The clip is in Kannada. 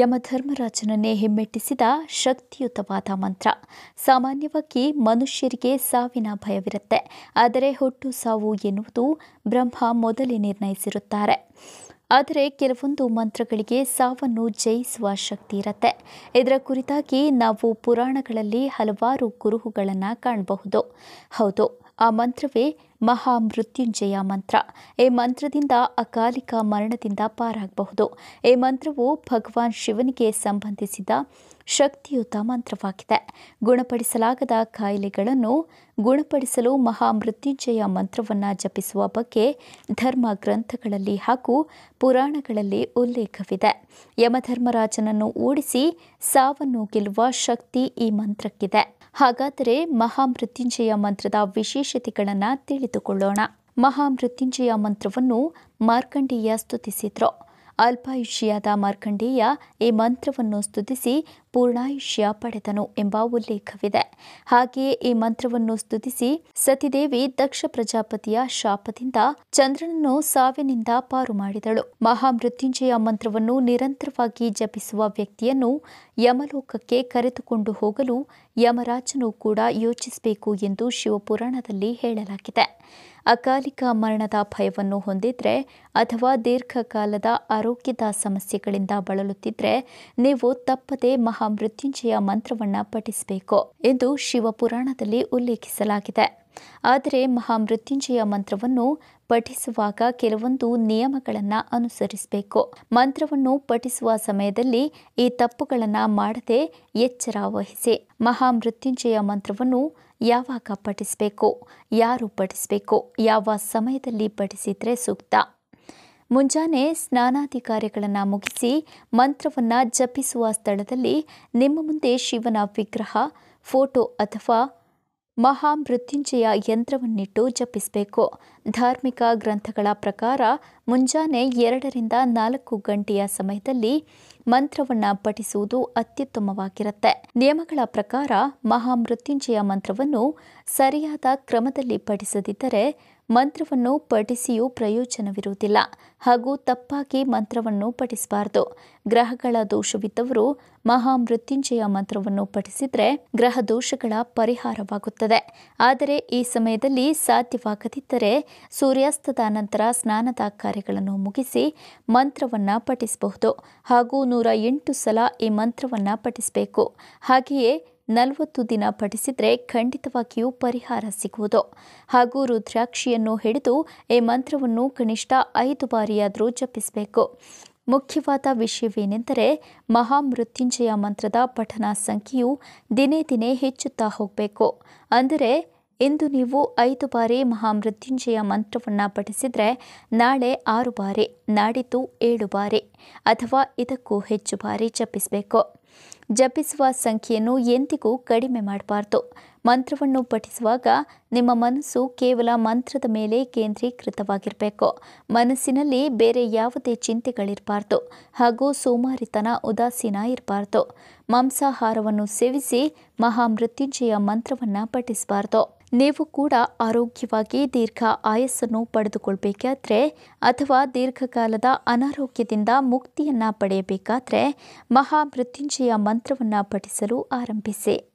ಯಮಧರ್ಮರಾಜನನ್ನೇ ಹಿಮ್ಮೆಟ್ಟಿಸಿದ ಶಕ್ತಿಯುತವಾದ ಮಂತ್ರ ಸಾಮಾನ್ಯವಾಗಿ ಮನುಷ್ಯರಿಗೆ ಸಾವಿನ ಭಯವಿರುತ್ತೆ ಆದರೆ ಹುಟ್ಟು ಸಾವು ಎನ್ನುವುದು ಬ್ರಹ್ಮ ಮೊದಲೇ ನಿರ್ಣಯಿಸಿರುತ್ತಾರೆ ಆದರೆ ಕೆಲವೊಂದು ಮಂತ್ರಗಳಿಗೆ ಸಾವನ್ನು ಜಯಿಸುವ ಶಕ್ತಿ ಇರುತ್ತೆ ಇದರ ಕುರಿತಾಗಿ ನಾವು ಪುರಾಣಗಳಲ್ಲಿ ಹಲವಾರು ಕುರುಹುಗಳನ್ನು ಕಾಣಬಹುದು ಹೌದು ಆ ಮಂತ್ರವೇ ಮಹಾಮೃತ್ಯುಂಜಯ ಮಂತ್ರ ಈ ಮಂತ್ರದಿಂದ ಅಕಾಲಿಕ ಮರಣದಿಂದ ಪಾರಾಗಬಹುದು ಈ ಮಂತ್ರವು ಭಗವಾನ್ ಶಿವನಿಗೆ ಸಂಬಂಧಿಸಿದ ಶಕ್ತಿಯುತ ಮಂತ್ರವಾಗಿದೆ ಗುಣಪಡಿಸಲಾಗದ ಕಾಯಿಲೆಗಳನ್ನು ಗುಣಪಡಿಸಲು ಮಹಾಮೃತ್ಯುಂಜಯ ಮಂತ್ರವನ್ನು ಜಪಿಸುವ ಬಗ್ಗೆ ಧರ್ಮ ಗ್ರಂಥಗಳಲ್ಲಿ ಹಾಗೂ ಪುರಾಣಗಳಲ್ಲಿ ಉಲ್ಲೇಖವಿದೆ ಯಮಧರ್ಮರಾಜನನ್ನು ಓಡಿಸಿ ಸಾವನ್ನು ಗೆಲ್ಲುವ ಶಕ್ತಿ ಈ ಮಂತ್ರಕ್ಕಿದೆ ಹಾಗಾದರೆ ಮಹಾಮೃತ್ಯುಂಜಯ ಮಂತ್ರದ ವಿಶೇಷತೆಗಳನ್ನು ತಿಳಿ ತಿಳಿದುಕೊಳ್ಳೋಣ ಮಹಾಮೃತ್ಯುಂಜಯ ಮಂತ್ರವನ್ನು ಮಾರ್ಕಂಡೇಯ ಸ್ತುತಿಸಿದ್ರು ಅಲ್ಪಾಯುಷ್ಯಾದ ಮಾರ್ಕಂಡೇಯ ಈ ಮಂತ್ರವನ್ನು ಸ್ತುತಿಸಿ ಪೂರ್ಣಾಯುಷ್ಯ ಪಡೆದನು ಎಂಬ ಉಲ್ಲೇಖವಿದೆ ಹಾಗೆಯೇ ಈ ಮಂತ್ರವನ್ನು ಸ್ತುತಿಸಿ ಸತಿದೇವಿ ದಕ್ಷ ಪ್ರಜಾಪತಿಯ ಶಾಪದಿಂದ ಚಂದ್ರನನ್ನು ಸಾವಿನಿಂದ ಪಾರು ಮಾಡಿದಳು ಮಹಾಮೃತ್ಯುಂಜಯ ಮಂತ್ರವನ್ನು ನಿರಂತರವಾಗಿ ಜಪಿಸುವ ವ್ಯಕ್ತಿಯನ್ನು ಯಮಲೋಕಕ್ಕೆ ಕರೆದುಕೊಂಡು ಹೋಗಲು ಯಮರಾಜನು ಕೂಡ ಯೋಚಿಸಬೇಕು ಎಂದು ಶಿವಪುರಾಣದಲ್ಲಿ ಹೇಳಲಾಗಿದೆ ಅಕಾಲಿಕ ಮರಣದ ಭಯವನ್ನು ಹೊಂದಿದ್ರೆ ಅಥವಾ ದೀರ್ಘಕಾಲದ ಆರೋಗ್ಯದ ಸಮಸ್ಯೆಗಳಿಂದ ಬಳಲುತ್ತಿದ್ರೆ ನೀವು ತಪ್ಪದೆ ಮಹಾಮೃತ್ಯುಂಜಯ ಮಂತ್ರವನ್ನು ಪಠಿಸಬೇಕು ಎಂದು ಶಿವಪುರಾಣದಲ್ಲಿ ಉಲ್ಲೇಖಿಸಲಾಗಿದೆ ಆದರೆ ಮಹಾಮೃತ್ಯುಂಜಯ ಮಂತ್ರವನ್ನು ಪಠಿಸುವಾಗ ಕೆಲವೊಂದು ನಿಯಮಗಳನ್ನು ಅನುಸರಿಸಬೇಕು ಮಂತ್ರವನ್ನು ಪಠಿಸುವ ಸಮಯದಲ್ಲಿ ಈ ತಪ್ಪುಗಳನ್ನು ಮಾಡದೆ ಎಚ್ಚರ ವಹಿಸಿ ಮಹಾಮೃತ್ಯುಂಜಯ ಮಂತ್ರವನ್ನು ಯಾವಾಗ ಪಠಿಸಬೇಕು ಯಾರು ಪಠಿಸಬೇಕು ಯಾವ ಸಮಯದಲ್ಲಿ ಪಠಿಸಿದರೆ ಸೂಕ್ತ ಮುಂಜಾನೆ ಸ್ನಾನಾದಿ ಕಾರ್ಯಗಳನ್ನು ಮುಗಿಸಿ ಮಂತ್ರವನ್ನು ಜಪಿಸುವ ಸ್ಥಳದಲ್ಲಿ ನಿಮ್ಮ ಮುಂದೆ ಶಿವನ ವಿಗ್ರಹ ಫೋಟೋ ಅಥವಾ ಮಹಾಮೃತ್ಯುಂಜಯ ಯಂತ್ರವನ್ನಿಟ್ಟು ಜಪಿಸಬೇಕು ಧಾರ್ಮಿಕ ಗ್ರಂಥಗಳ ಪ್ರಕಾರ ಮುಂಜಾನೆ ಎರಡರಿಂದ ನಾಲ್ಕು ಗಂಟೆಯ ಸಮಯದಲ್ಲಿ ಮಂತ್ರವನ್ನು ಪಠಿಸುವುದು ಅತ್ಯುತ್ತಮವಾಗಿರುತ್ತೆ ನಿಯಮಗಳ ಪ್ರಕಾರ ಮಹಾಮೃತ್ಯುಂಜಯ ಮಂತ್ರವನ್ನು ಸರಿಯಾದ ಕ್ರಮದಲ್ಲಿ ಪಠಿಸದಿದ್ದರೆ ಮಂತ್ರವನ್ನು ಪಠಿಸಿಯೂ ಪ್ರಯೋಜನವಿರುವುದಿಲ್ಲ ಹಾಗೂ ತಪ್ಪಾಗಿ ಮಂತ್ರವನ್ನು ಪಠಿಸಬಾರದು ಗ್ರಹಗಳ ದೋಷವಿದ್ದವರು ಮಹಾಮೃತ್ಯುಂಜಯ ಮಂತ್ರವನ್ನು ಪಠಿಸಿದರೆ ಗ್ರಹ ದೋಷಗಳ ಪರಿಹಾರವಾಗುತ್ತದೆ ಆದರೆ ಈ ಸಮಯದಲ್ಲಿ ಸಾಧ್ಯವಾಗದಿದ್ದರೆ ಸೂರ್ಯಾಸ್ತದ ನಂತರ ಸ್ನಾನದ ಕಾರ್ಯಗಳನ್ನು ಮುಗಿಸಿ ಮಂತ್ರವನ್ನು ಪಠಿಸಬಹುದು ಹಾಗೂ ನೂರ ಎಂಟು ಸಲ ಈ ಮಂತ್ರವನ್ನು ಪಠಿಸಬೇಕು ಹಾಗೆಯೇ ನಲವತ್ತು ದಿನ ಪಠಿಸಿದರೆ ಖಂಡಿತವಾಗಿಯೂ ಪರಿಹಾರ ಸಿಗುವುದು ಹಾಗೂ ರುದ್ರಾಕ್ಷಿಯನ್ನು ಹಿಡಿದು ಈ ಮಂತ್ರವನ್ನು ಕನಿಷ್ಠ ಐದು ಬಾರಿಯಾದರೂ ಜಪಿಸಬೇಕು ಮುಖ್ಯವಾದ ವಿಷಯವೇನೆಂದರೆ ಮಹಾಮೃತ್ಯುಂಜಯ ಮಂತ್ರದ ಪಠನ ಸಂಖ್ಯೆಯು ದಿನೇ ದಿನೇ ಹೆಚ್ಚುತ್ತಾ ಹೋಗಬೇಕು ಅಂದರೆ ಇಂದು ನೀವು ಐದು ಬಾರಿ ಮಹಾಮೃತ್ಯುಂಜಯ ಮಂತ್ರವನ್ನು ಪಠಿಸಿದರೆ ನಾಳೆ ಆರು ಬಾರಿ ನಾಡಿದ್ದು ಏಳು ಬಾರಿ ಅಥವಾ ಇದಕ್ಕೂ ಹೆಚ್ಚು ಬಾರಿ ಜಪಿಸಬೇಕು ಜಪಿಸುವ ಸಂಖ್ಯೆಯನ್ನು ಎಂದಿಗೂ ಕಡಿಮೆ ಮಾಡಬಾರ್ದು ಮಂತ್ರವನ್ನು ಪಠಿಸುವಾಗ ನಿಮ್ಮ ಮನಸ್ಸು ಕೇವಲ ಮಂತ್ರದ ಮೇಲೆ ಕೇಂದ್ರೀಕೃತವಾಗಿರಬೇಕು ಮನಸ್ಸಿನಲ್ಲಿ ಬೇರೆ ಯಾವುದೇ ಚಿಂತೆಗಳಿರಬಾರ್ದು ಹಾಗೂ ಸೋಮಾರಿತನ ಉದಾಸೀನ ಇರಬಾರ್ದು ಮಾಂಸಾಹಾರವನ್ನು ಸೇವಿಸಿ ಮಹಾಮೃತ್ಯುಂಜಯ ಮಂತ್ರವನ್ನು ಪಠಿಸಬಾರ್ದು ನೀವು ಕೂಡ ಆರೋಗ್ಯವಾಗಿ ದೀರ್ಘ ಆಯಸ್ಸನ್ನು ಪಡೆದುಕೊಳ್ಬೇಕಾದ್ರೆ ಅಥವಾ ದೀರ್ಘಕಾಲದ ಅನಾರೋಗ್ಯದಿಂದ ಮುಕ್ತಿಯನ್ನ ಪಡೆಯಬೇಕಾದ್ರೆ ಮಹಾಮೃತ್ಯುಂಜಯ ಮಂತ್ರವನ್ನು ಪಠಿಸಲು ಆರಂಭಿಸಿ